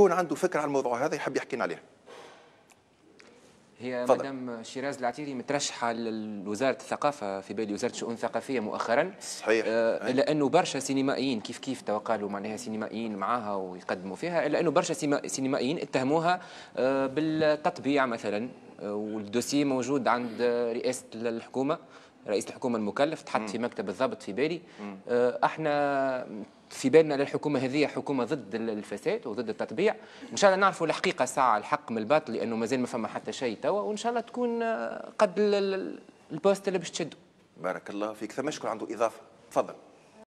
يكون عنده فكره عن الموضوع هذا يحب يحكينا عليه هي فضل. مدام شيراز العتيري مترشحه لوزاره الثقافه في بالي وزاره الشؤون الثقافيه مؤخرا صحيح آه الا انه برشا سينمائيين كيف كيف توقعوا معناها سينمائيين معاها ويقدموا فيها الا انه برشا سينمائيين اتهموها آه بالتطبيع مثلا آه، والدوسي موجود عند رئاسه الحكومه رئيس الحكومه المكلف تحط في مكتب الضابط في بالي آه، احنا في بالنا للحكومه هذه حكومه ضد الفساد وضد التطبيع ان شاء الله نعرفوا الحقيقه ساعه الحق من الباطل لانه مازال ما فما حتى شيء توا وان شاء الله تكون آه، قد البوست اللي باش تشدوا بارك الله فيك ثم شكون عنده اضافه تفضل